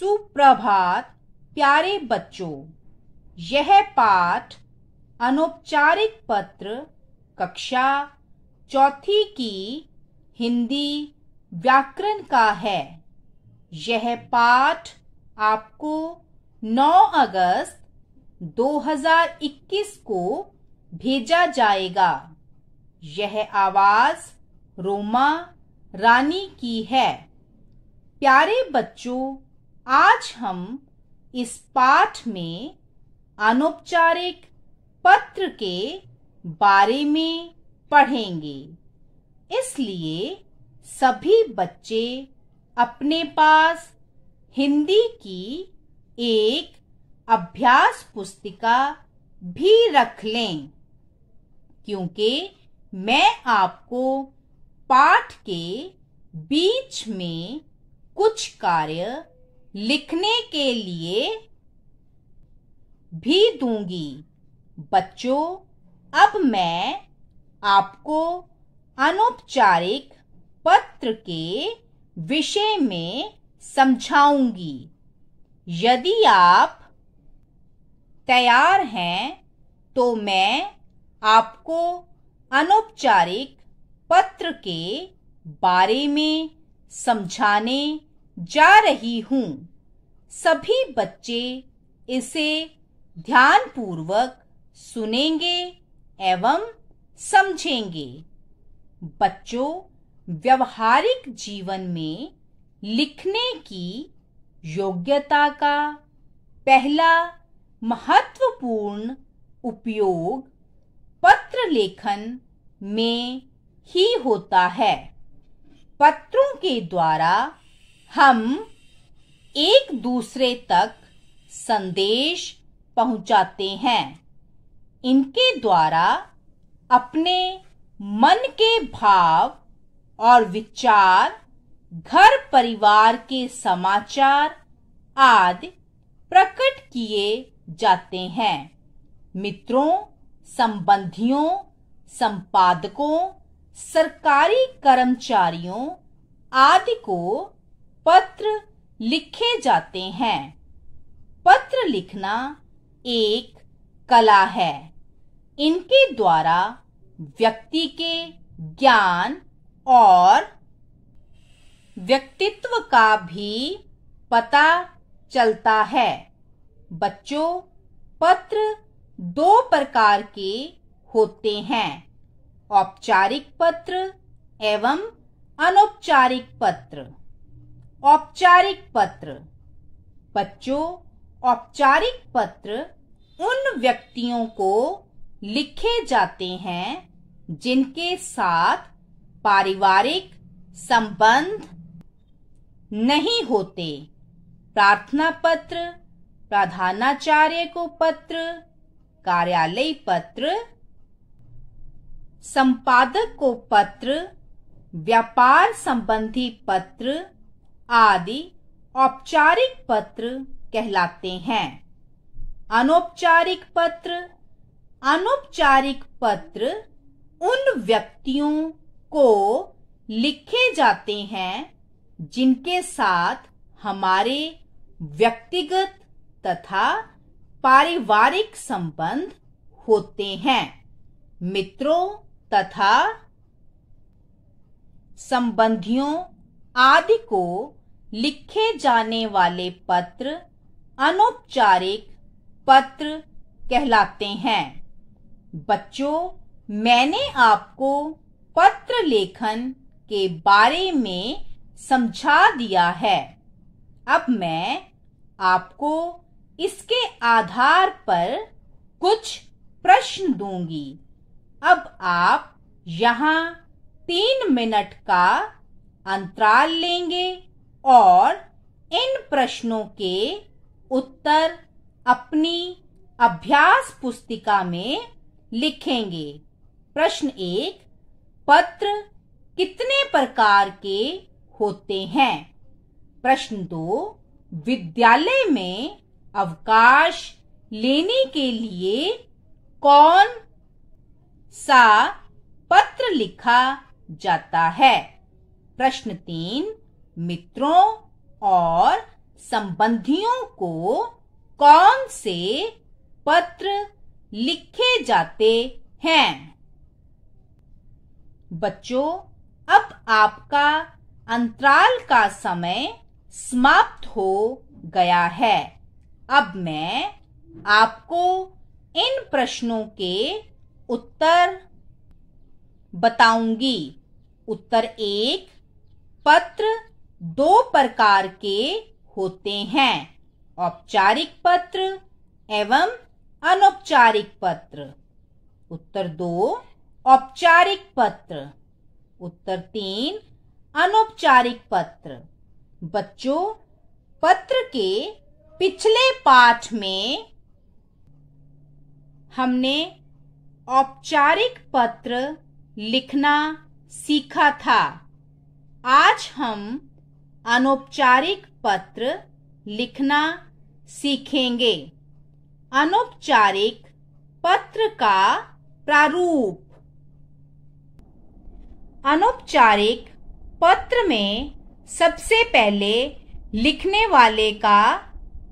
सुप्रभात प्यारे बच्चों यह पाठ अनौपचारिक पत्र कक्षा चौथी की हिंदी व्याकरण का है यह पाठ आपको 9 अगस्त 2021 को भेजा जाएगा यह आवाज रोमा रानी की है प्यारे बच्चों आज हम इस पाठ में अनौपचारिक पत्र के बारे में पढ़ेंगे इसलिए सभी बच्चे अपने पास हिंदी की एक अभ्यास पुस्तिका भी रख लें क्योंकि मैं आपको पाठ के बीच में कुछ कार्य लिखने के लिए भी दूंगी बच्चों अब मैं आपको अनौपचारिक पत्र के विषय में समझाऊंगी यदि आप तैयार हैं तो मैं आपको अनौपचारिक पत्र के बारे में समझाने जा रही हूं सभी बच्चे इसे ध्यानपूर्वक सुनेंगे एवं समझेंगे बच्चों व्यवहारिक जीवन में लिखने की योग्यता का पहला महत्वपूर्ण उपयोग पत्र लेखन में ही होता है पत्रों के द्वारा हम एक दूसरे तक संदेश पहुंचाते हैं इनके द्वारा अपने मन के भाव और विचार घर परिवार के समाचार आदि प्रकट किए जाते हैं मित्रों संबंधियों संपादकों सरकारी कर्मचारियों आदि को पत्र लिखे जाते हैं पत्र लिखना एक कला है इनके द्वारा व्यक्ति के ज्ञान और व्यक्तित्व का भी पता चलता है बच्चों पत्र दो प्रकार के होते हैं औपचारिक पत्र एवं अनौपचारिक पत्र औपचारिक पत्र बच्चों औपचारिक पत्र उन व्यक्तियों को लिखे जाते हैं जिनके साथ पारिवारिक संबंध नहीं होते प्रार्थना पत्र प्रधानाचार्य को पत्र कार्यालय पत्र संपादक को पत्र व्यापार संबंधी पत्र आदि औपचारिक पत्र कहलाते हैं अनौपचारिक पत्र अनौपचारिक पत्र उन व्यक्तियों को लिखे जाते हैं जिनके साथ हमारे व्यक्तिगत तथा पारिवारिक संबंध होते हैं मित्रों तथा संबंधियों आदि को लिखे जाने वाले पत्र अनौपचारिक पत्र कहलाते हैं बच्चों मैंने आपको पत्र लेखन के बारे में समझा दिया है अब मैं आपको इसके आधार पर कुछ प्रश्न दूंगी अब आप यहाँ तीन मिनट का अंतराल लेंगे और इन प्रश्नों के उत्तर अपनी अभ्यास पुस्तिका में लिखेंगे प्रश्न एक पत्र कितने प्रकार के होते हैं प्रश्न दो विद्यालय में अवकाश लेने के लिए कौन सा पत्र लिखा जाता है प्रश्न तीन मित्रों और संबंधियों को कौन से पत्र लिखे जाते हैं बच्चों अब आपका अंतराल का समय समाप्त हो गया है अब मैं आपको इन प्रश्नों के उत्तर बताऊंगी उत्तर एक पत्र दो प्रकार के होते हैं औपचारिक पत्र एवं अनौपचारिक पत्र उत्तर दो औपचारिक पत्र उत्तर तीन अनौपचारिक पत्र बच्चों पत्र के पिछले पाठ में हमने औपचारिक पत्र लिखना सीखा था आज हम अनौपचारिक पत्र लिखना सीखेंगे अनौपचारिक पत्र का प्रारूप अनौपचारिक पत्र में सबसे पहले लिखने वाले का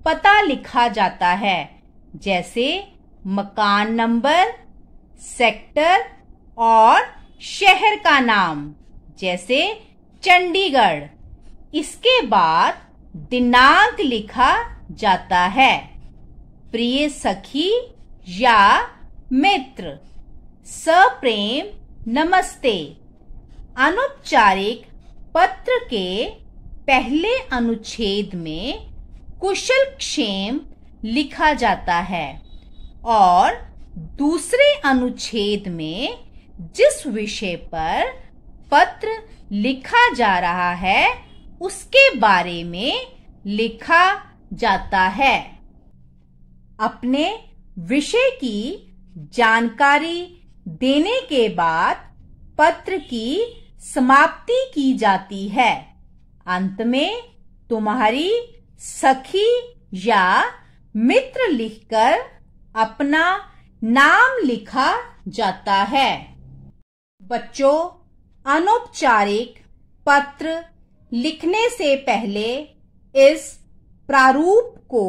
पता लिखा जाता है जैसे मकान नंबर सेक्टर और शहर का नाम जैसे चंडीगढ़ इसके बाद दिनांक लिखा जाता है प्रिय सखी या मित्र सप्रेम नमस्ते अनौपचारिक पत्र के पहले अनुच्छेद में कुशल क्षेम लिखा जाता है और दूसरे अनुच्छेद में जिस विषय पर पत्र लिखा जा रहा है उसके बारे में लिखा जाता है अपने विषय की जानकारी देने के बाद पत्र की समाप्ति की जाती है अंत में तुम्हारी सखी या मित्र लिखकर अपना नाम लिखा जाता है बच्चों अनौपचारिक पत्र लिखने से पहले इस प्रारूप को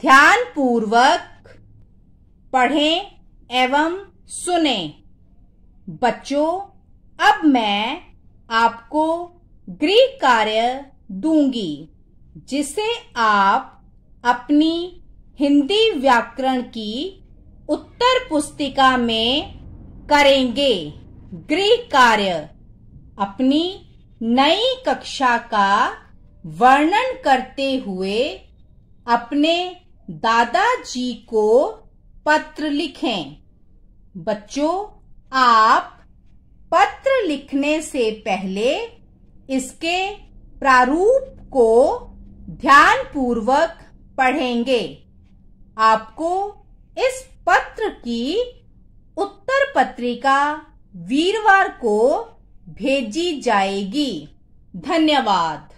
ध्यानपूर्वक पढ़ें एवं सुने बच्चों अब मैं आपको गृह कार्य दूंगी जिसे आप अपनी हिंदी व्याकरण की उत्तर पुस्तिका में करेंगे गृह कार्य अपनी नई कक्षा का वर्णन करते हुए अपने दादाजी को पत्र लिखें बच्चों आप पत्र लिखने से पहले इसके प्रारूप को ध्यान पूर्वक पढ़ेंगे आपको इस पत्र की उत्तर पत्रिका वीरवार को भेजी जाएगी धन्यवाद